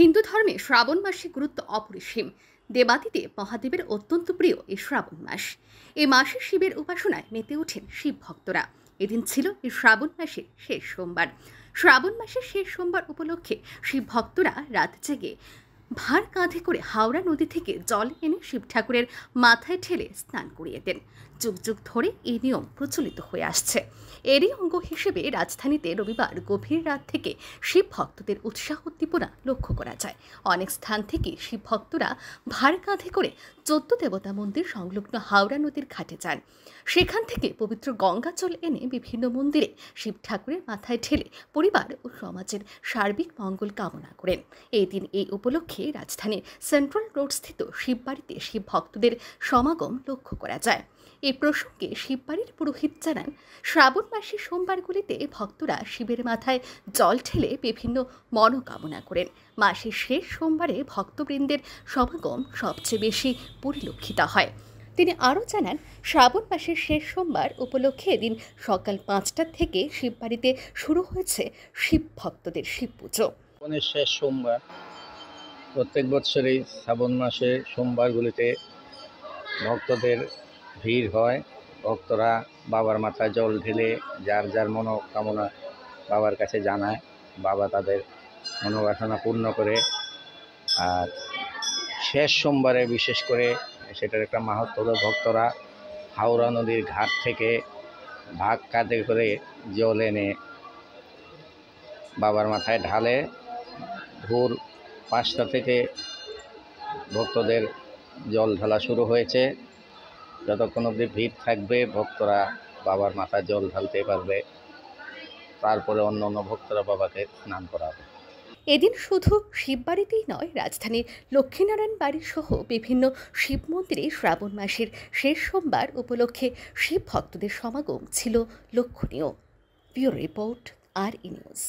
হিন্দু ধর্মে শ্রাবণ মাসে গুরুত্ব অপরিসীম দেবাদিতে মহাদেবের অত্যন্ত প্রিয় এই শ্রাবণ মাস এই মাসে শিবের উপাসনায় মেতে ওঠেন শিব ভক্তরা এদিন ছিল এই শ্রাবণ মাসের শেষ সোমবার শ্রাবণ মাসের শেষ সোমবার উপলক্ষে শিব ভক্তরা রাত জেগে ভার কাঁধে করে হাওড়া নদী থেকে জল এনে শিব ঠাকুরের মাথায় ঠেলে স্নান করিয়ে দেন যুগ যুগ ধরে এই নিয়ম প্রচলিত হয়ে আসছে এরই অঙ্গ হিসেবে রাজধানীতে রবিবার গভীর রাত থেকে শিব ভক্তদের উৎসাহ উদ্দীপনা লক্ষ্য করা যায় অনেক স্থান থেকে শিব ভক্তরা ভার কাঁধে করে চোদ্দ দেবতা মন্দির সংলগ্ন হাওড়া নদীর ঘাটে যান সেখান থেকে পবিত্র গঙ্গা জল এনে বিভিন্ন মন্দিরে শিব ঠাকুরের মাথায় ঠেলে পরিবার ও সমাজের সার্বিক মঙ্গল কামনা করেন এই দিন এই উপলক্ষে রাজধানীর সেন্ট্রাল রোড স্থিত শিববাড়িতে শিব ভক্তদের সমাগম লক্ষ্য করা যায় এ প্রসঙ্গে শিববাড়ির পুরোহিত জানান শ্রাবণ মাসে সোমবারগুলিতে ভক্তরা শিবের মাথায় জল ঠেলে বিভিন্ন মনোকামনা করেন মাসের শেষ সোমবারে ভক্তবৃন্দের সমাগম সবচেয়ে বেশি পরিলক্ষিত হয় তিনি আরও জানান শ্রাবণ মাসের শেষ সোমবার উপলক্ষে এদিন সকাল পাঁচটার থেকে শিববাড়িতে শুরু হয়েছে শিব ভক্তদের শিব পুজো শেষ সোমবার প্রত্যেক বছরই শ্রাবণ মাসে সোমবারগুলিতে ভক্তদের ভিড় হয় ভক্তরা বাবার মাথায় জল ঢেলে যার যার মনোকামনা বাবার কাছে জানায় বাবা তাদের মনোবাসনা পূর্ণ করে আর শেষ সোমবারে বিশেষ করে সেটার একটা মাহাত্ম হলো ভক্তরা হাওড়া নদীর ঘাট থেকে ভাগ কাঁধে করে জল এনে বাবার মাথায় ঢালে ভোর পাঁচটা থেকে ভক্তদের জল ঢালা শুরু হয়েছে যতক্ষণ অবধি ভিড় থাকবে ভক্তরা বাবার মাথায় জল ঢালতে পারবে তারপরে অন্য অন্য ভক্তরা বাবাকে স্নান করাবে এদিন শুধু শিববাড়িতেই নয় রাজধানীর লক্ষ্মীনারায়ণ বাড়ি সহ বিভিন্ন শিব মন্দিরে শ্রাবণ মাসের শেষ সোমবার উপলক্ষে শিব ভক্তদের সমাগম ছিল লক্ষণীয় পিওর রিপোর্ট আর ইনিউজ